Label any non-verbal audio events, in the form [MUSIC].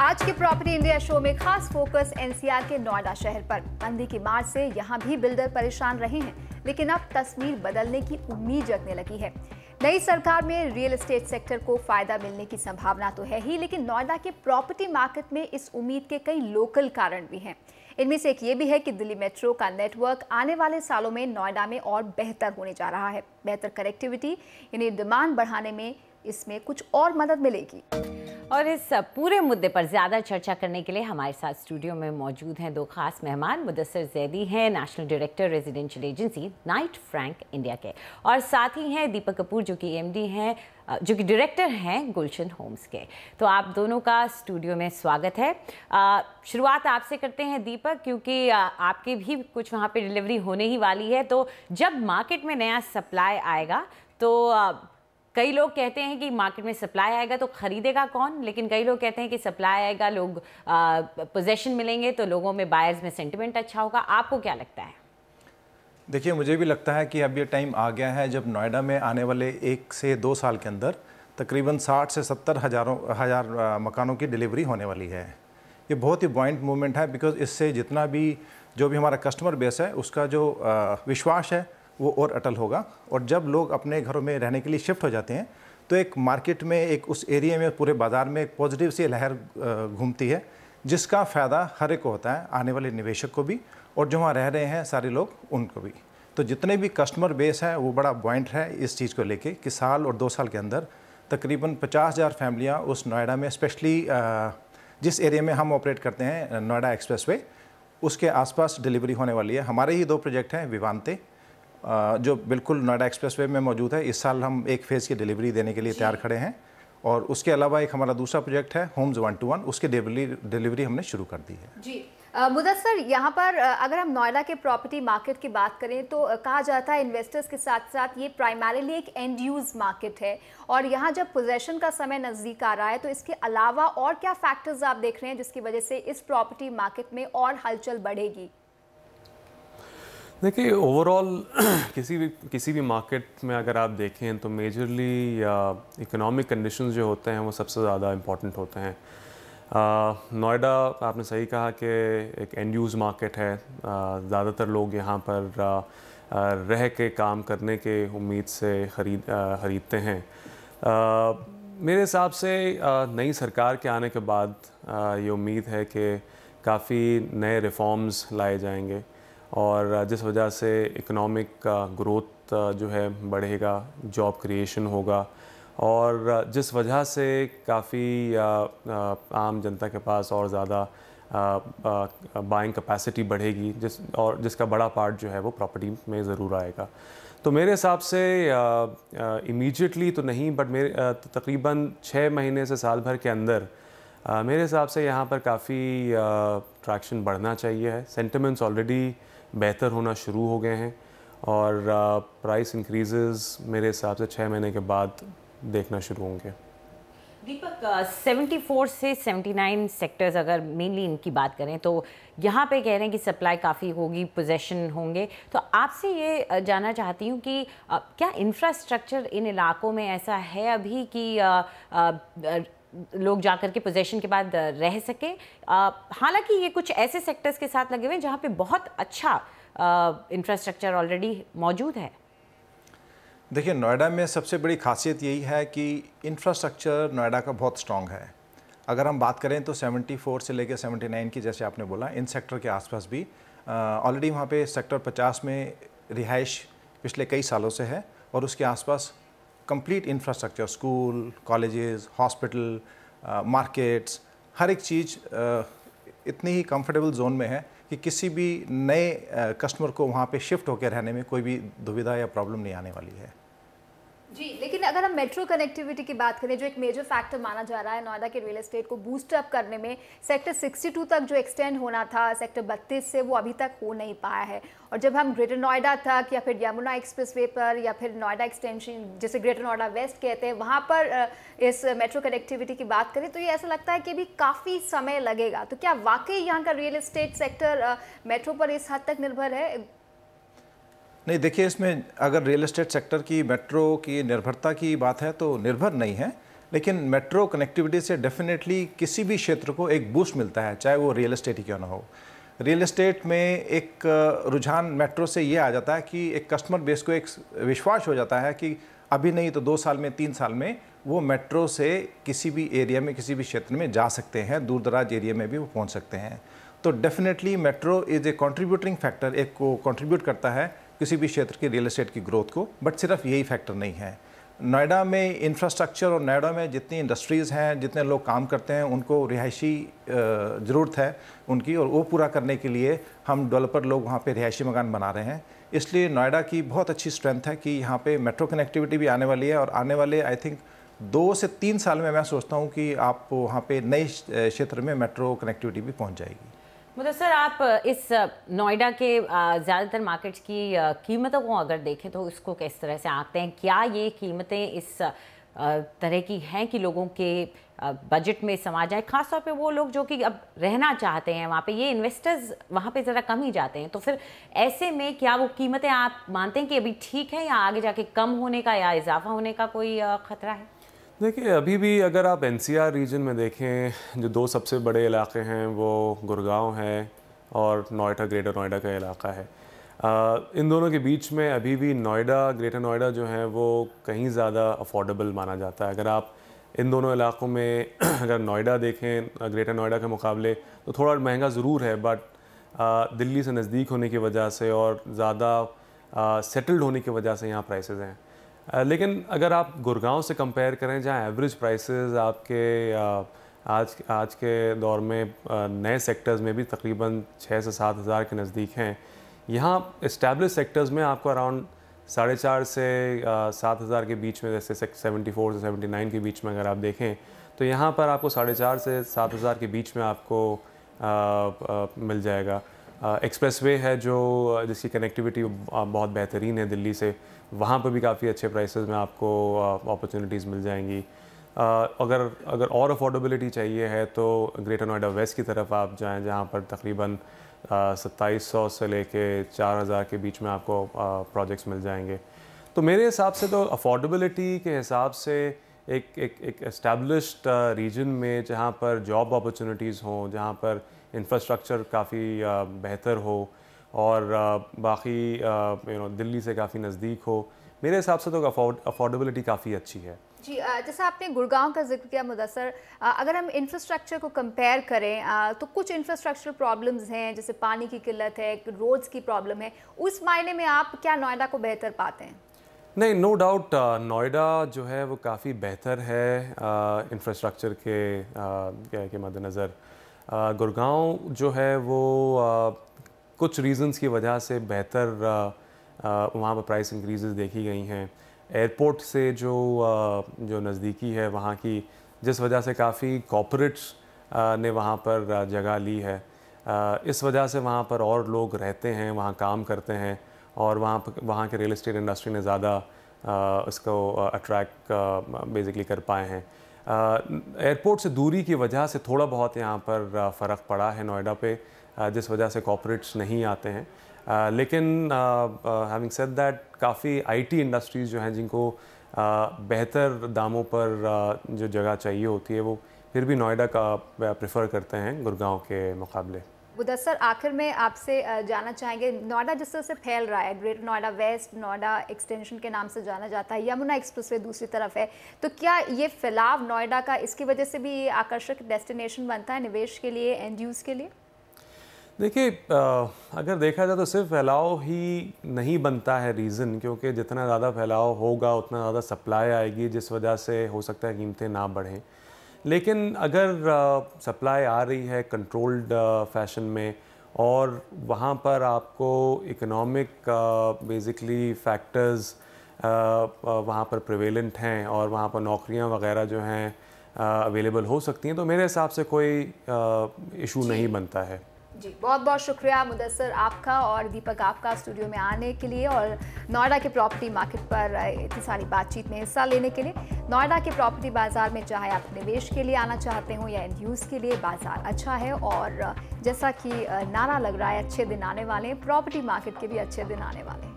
आज के property India show में खास फोकस एनसीआर के नोएडा शहर पर अंधी की मार से यहाँ भी बिल्डर परेशान रहे हैं लेकिन अब तस्वीर बदलने की उम्मीद जगने लगी है नई सरकार में रियल एस्टेट सेक्टर को फायदा मिलने की संभावना तो है ही लेकिन नोएडा के प्रॉपर्टी मार्केट में इस उम्मीद के कई लोकल कारण भी हैं इनमें से एक ये भी है कि दिल्ली मेट्रो का नेटवर्क आने वाले सालों में नोएडा में और बेहतर होने जा रहा है बेहतर कनेक्टिविटी यानी डिमांड बढ़ाने में इसमें कुछ और मदद मिलेगी और इस पूरे मुद्दे पर ज़्यादा चर्चा करने के लिए हमारे साथ स्टूडियो में मौजूद हैं दो खास मेहमान मुदसर जैदी हैं national director residential agency Knight Frank India के और साथ ही हैं दीपक कपूर जो कि एमडी हैं जो कि डायरेक्टर हैं गुलशन होम्स के तो आप दोनों का स्टूडियो में स्वागत है शुरुआत आपसे करते हैं दीपक क्योंकि आपके भी कुछ वहाँ पर डिलीवरी होने ही वाली है तो जब मार्केट में नया सप्लाई आएगा तो कई लोग कहते हैं कि मार्केट में सप्लाई आएगा तो खरीदेगा कौन लेकिन कई लोग कहते हैं कि सप्लाई आएगा लोग पोजेशन मिलेंगे तो लोगों में बायर्स में सेंटिमेंट अच्छा होगा आपको क्या लगता है देखिए मुझे भी लगता है कि अब ये टाइम आ गया है जब नोएडा में आने वाले एक से दो साल के अंदर तकरीबन साठ से सत्तर हज़ारों हज़ार मकानों की डिलीवरी होने वाली है ये बहुत ही बॉइंट मूवमेंट है बिकॉज इससे जितना भी जो भी हमारा कस्टमर बेस है उसका जो विश्वास है वो और अटल होगा और जब लोग अपने घरों में रहने के लिए शिफ्ट हो जाते हैं तो एक मार्केट में एक उस एरिया में पूरे बाज़ार में एक पॉजिटिव सी लहर घूमती है जिसका फ़ायदा हर एक को होता है आने वाले निवेशक को भी और जो वहाँ रह रहे हैं सारे लोग उनको भी तो जितने भी कस्टमर बेस है वो बड़ा पॉइंट है इस चीज़ को लेके कि साल और दो साल के अंदर तकरीबन पचास हज़ार फैमिलियाँ उस नोएडा में स्पेशली जिस एरिया में हम ऑपरेट करते हैं नोएडा एक्सप्रेस उसके आसपास डिलीवरी होने वाली है हमारे ही दो प्रोजेक्ट हैं विवानते जो बिल्कुल नोएडा वे में मौजूद है इस साल हम एक फेज़ की डिलीवरी देने के लिए तैयार खड़े हैं और उसके अलावा एक हमारा दूसरा प्रोजेक्ट है होम्स वन टू वन उसकी डिलीवरी हमने शुरू कर दी है जी मुदसर यहाँ पर अगर हम नोएडा के प्रॉपर्टी मार्केट की बात करें तो कहा जाता है इन्वेस्टर्स के साथ साथ ये प्राइमरीली एक एंड यूज़ मार्केट है और यहाँ जब पोजेशन का समय नज़दीक आ रहा है तो इसके अलावा और क्या फैक्टर्स आप देख रहे हैं जिसकी वजह से इस प्रॉपर्टी मार्केट में और हलचल बढ़ेगी देखिए ओवरऑल [CLEARS THROAT] किसी भी किसी भी मार्केट में अगर आप देखें तो मेजरली या इकोनॉमिक कंडीशंस जो होते हैं वो सबसे ज़्यादा इम्पॉर्टेंट होते हैं नोएडा आपने सही कहा कि एक एंड यूज़ मार्केट है ज़्यादातर लोग यहाँ पर आ, रह के काम करने के उम्मीद से खरीद खरीदते हैं आ, मेरे हिसाब से नई सरकार के आने के बाद ये उम्मीद है कि काफ़ी नए रिफॉर्म्स लाए जाएंगे और जिस वजह से इकोनॉमिक ग्रोथ जो है बढ़ेगा जॉब क्रिएशन होगा और जिस वजह से काफ़ी आम जनता के पास और ज़्यादा बाइंग कैपेसिटी बढ़ेगी जिस और जिसका बड़ा पार्ट जो है वो प्रॉपर्टी में ज़रूर आएगा तो मेरे हिसाब से इमीडिएटली तो नहीं बट मेरे तकरीबन छः महीने से साल भर के अंदर आ, मेरे हिसाब से यहाँ पर काफ़ी ट्रैक्शन बढ़ना चाहिए है सेंटिमेंट्स ऑलरेडी बेहतर होना शुरू हो गए हैं और प्राइस uh, इंक्रीजेस मेरे हिसाब से छः महीने के बाद देखना शुरू होंगे दीपक सेवेंटी uh, फोर से सेवेंटी नाइन सेक्टर्स अगर मेनली इनकी बात करें तो यहाँ पे कह रहे हैं कि सप्लाई काफ़ी होगी पोजेशन होंगे तो आपसे ये uh, जानना चाहती हूँ कि क्या इंफ्रास्ट्रक्चर इन इलाकों में ऐसा है अभी कि लोग जाकर के पोजेशन के बाद रह सकें हालांकि ये कुछ ऐसे सेक्टर्स के साथ लगे हुए हैं जहाँ पे बहुत अच्छा इंफ्रास्ट्रक्चर ऑलरेडी मौजूद है देखिए नोएडा में सबसे बड़ी खासियत यही है कि इंफ्रास्ट्रक्चर नोएडा का बहुत स्ट्रॉन्ग है अगर हम बात करें तो 74 से लेकर 79 की जैसे आपने बोला इन सेक्टर के आसपास भी ऑलरेडी वहाँ पे सेक्टर 50 में रिहाइश पिछले कई सालों से है और उसके आसपास complete infrastructure school colleges, hospital markets uh, हर एक चीज़ uh, इतनी ही कंफर्टेबल जोन में है कि किसी भी नए कस्टमर uh, को वहाँ पे शिफ्ट होकर रहने में कोई भी दुविधा या प्रॉब्लम नहीं आने वाली है जी लेकिन अगर हम मेट्रो कनेक्टिविटी की बात करें जो एक मेजर फैक्टर माना जा रहा है नोएडा के रियल एस्टेट को बूस्ट अप करने में सेक्टर 62 तक जो एक्सटेंड होना था सेक्टर 32 से वो अभी तक हो नहीं पाया है और जब हम ग्रेटर नोएडा तक या फिर यमुना एक्सप्रेसवे पर या फिर नोएडा एक्सटेंशन जैसे ग्रेटर नोएडा वेस्ट कहते हैं वहाँ पर इस मेट्रो कनेक्टिविटी की बात करें तो ये ऐसा लगता है कि अभी काफ़ी समय लगेगा तो क्या वाकई यहाँ का रियल इस्टेट सेक्टर मेट्रो पर इस हद तक निर्भर है नहीं देखिए इसमें अगर रियल एस्टेट सेक्टर की मेट्रो की निर्भरता की बात है तो निर्भर नहीं है लेकिन मेट्रो कनेक्टिविटी से डेफिनेटली किसी भी क्षेत्र को एक बूस्ट मिलता है चाहे वो रियल एस्टेट ही क्यों ना हो रियल एस्टेट में एक रुझान मेट्रो से ये आ जाता है कि एक कस्टमर बेस को एक विश्वास हो जाता है कि अभी नहीं तो दो साल में तीन साल में वो मेट्रो से किसी भी एरिया में किसी भी क्षेत्र में जा सकते हैं दूर दराज एरिया में भी वो पहुँच सकते हैं तो definitely metro is a contributing factor एक को कॉन्ट्रीब्यूट करता है किसी भी क्षेत्र की रियल इस्टेट की ग्रोथ को बट सिर्फ यही फैक्टर नहीं है नोएडा में इंफ्रास्ट्रक्चर और नोएडा में जितनी इंडस्ट्रीज़ हैं जितने लोग काम करते हैं उनको रिहायशी ज़रूरत है उनकी और वो पूरा करने के लिए हम डेवलपर लोग वहाँ पे रिहायशी मकान बना रहे हैं इसलिए नोएडा की बहुत अच्छी स्ट्रेंथ है कि यहाँ पे मेट्रो कनेक्टिविटी भी आने वाली है और आने वाले आई थिंक दो से तीन साल में मैं सोचता हूँ कि आप वहाँ पर नए क्षेत्र में मेट्रो कनेक्टिविटी भी पहुँच जाएगी मतलब सर आप इस नोएडा के ज़्यादातर मार्केट्स की कीमतों को अगर देखें तो इसको किस तरह से आते हैं क्या ये कीमतें इस तरह की हैं कि लोगों के बजट में समा जाए खासतौर पे वो लोग जो कि अब रहना चाहते हैं वहाँ पे ये इन्वेस्टर्स वहाँ पे ज़रा कम ही जाते हैं तो फिर ऐसे में क्या वो कीमतें आप मानते हैं कि अभी ठीक है या आगे जाके कम होने का या इजाफा होने का कोई ख़तरा है देखिए अभी भी अगर आप एनसीआर रीजन में देखें जो दो सबसे बड़े इलाके हैं वो गुड़गांव है और नोएडा ग्रेटर नोएडा का इलाका है आ, इन दोनों के बीच में अभी भी नोएडा ग्रेटर नोएडा जो है वो कहीं ज़्यादा अफोर्डेबल माना जाता है अगर आप इन दोनों इलाकों में [CLEARS THROAT] अगर नोएडा देखें ग्रेटर नोएडा के मुकाबले तो थोड़ा महंगा ज़रूर है बट दिल्ली से नज़दीक होने की वजह से और ज़्यादा सेटल्ड होने की वजह से यहाँ प्राइसेस हैं लेकिन अगर आप गुड़गांव से कंपेयर करें जहाँ एवरेज प्राइसेस आपके आज आज के दौर में नए सेक्टर्स में भी तकरीबन छः से सात हज़ार के नज़दीक हैं यहाँ इस्टेब्लिश सेक्टर्स में आपको अराउंड साढ़े चार से सात हज़ार के बीच में जैसे सेवेंटी फोर से सेवेंटी नाइन के बीच में अगर आप देखें तो यहाँ पर आपको साढ़े चार से सात हज़ार के बीच में आपको आ, आ, मिल जाएगा एक्सप्रेस uh, वे है जो uh, जिसकी कनेक्टिविटी uh, बहुत बेहतरीन है दिल्ली से वहाँ पर भी काफ़ी अच्छे प्राइसेस में आपको अपॉर्चुनिटीज़ मिल जाएंगी अगर अगर और अफोर्डेबिलिटी चाहिए है तो ग्रेटर नोएडा वेस्ट की तरफ आप जाएँ जहाँ पर तकरीबन सत्ताईस सौ से लेके चार हज़ार के बीच में आपको प्रोजेक्ट्स मिल जाएंगे तो मेरे हिसाब से तो अफोर्डेबिलिटी के हिसाब से एक एक एक रीजन में जहाँ पर जॉब अपॉर्चुनिटीज़ हों जहाँ पर इंफ्रास्ट्रक्चर काफ़ी बेहतर हो और बाकी यू नो दिल्ली से काफ़ी नज़दीक हो मेरे हिसाब से तो अफोर्डेबिलिटी काफ़ी अच्छी है जी जैसा आपने गुड़गांव का जिक्र किया मुदसर अगर हम इंफ्रास्ट्रक्चर को कंपेयर करें तो कुछ इंफ्रास्ट्रक्चर प्रॉब्लम्स हैं जैसे पानी की किल्लत है रोड्स की प्रॉब्लम है उस मायने में आप क्या नोएडा को बेहतर पाते हैं नहीं नो डाउट नोएडा जो है वो काफ़ी बेहतर है इंफ्रास्ट्रक्चर के के मद्देनज़र गुड़गांव जो है वो कुछ रीज़न्स की वजह से बेहतर वहाँ पर प्राइस इंक्रीज़ देखी गई हैं एयरपोर्ट से जो जो नज़दीकी है वहाँ की जिस वजह से काफ़ी कॉपरेट्स ने वहाँ पर जगह ली है इस वजह से वहाँ पर और लोग रहते हैं वहाँ काम करते हैं और वहाँ पर वहाँ के रियल इस्टेट इंडस्ट्री ने ज़्यादा इसको अट्रैक्ट बेसिकली कर पाए हैं एयरपोर्ट से दूरी की वजह से थोड़ा बहुत यहाँ पर फ़र्क पड़ा है नोएडा पे जिस वजह से कॉपरेट्स नहीं आते हैं लेकिन हैविंग सेड दैट काफ़ी आईटी इंडस्ट्रीज़ जो हैं जिनको बेहतर दामों पर जो जगह चाहिए होती है वो फिर भी नोएडा का प्रेफर करते हैं गुड़गांव के मुकाबले मुदसर आखिर में आपसे जाना चाहेंगे नोएडा जिस तरह से फैल रहा है Greater Noida West Noida extension के नाम से जाना जाता है यमुना एक्सप्रेस वे दूसरी तरफ है तो क्या ये फैलाव नोएडा का इसकी वजह से भी ये आकर्षक डेस्टिनेशन बनता है निवेश के लिए एंड यूज़ के लिए देखिए अगर देखा जाए तो सिर्फ फैलाव ही नहीं बनता है रीज़न क्योंकि जितना ज़्यादा फैलाव होगा उतना ज़्यादा सप्लाई आएगी जिस वजह से हो सकता है कीमतें ना बढ़ें लेकिन अगर सप्लाई आ रही है कंट्रोल्ड फैशन में और वहाँ पर आपको इकोनॉमिक बेसिकली फैक्टर्स वहाँ पर प्रिवेलेंट हैं और वहाँ पर नौकरियाँ वगैरह जो हैं अवेलेबल हो सकती हैं तो मेरे हिसाब से कोई इशू नहीं बनता है जी बहुत बहुत शुक्रिया मुदसर आपका और दीपक आपका स्टूडियो में आने के लिए और नोएडा के प्रॉपर्टी मार्केट पर इतनी सारी बातचीत में हिस्सा लेने के लिए नोएडा के प्रॉपर्टी बाज़ार में चाहे आप निवेश के लिए आना चाहते हो या एंड यूज़ के लिए बाज़ार अच्छा है और जैसा कि नारा लग रहा है अच्छे दिन आने वाले हैं प्रॉपर्टी मार्केट के भी अच्छे दिन आने वाले हैं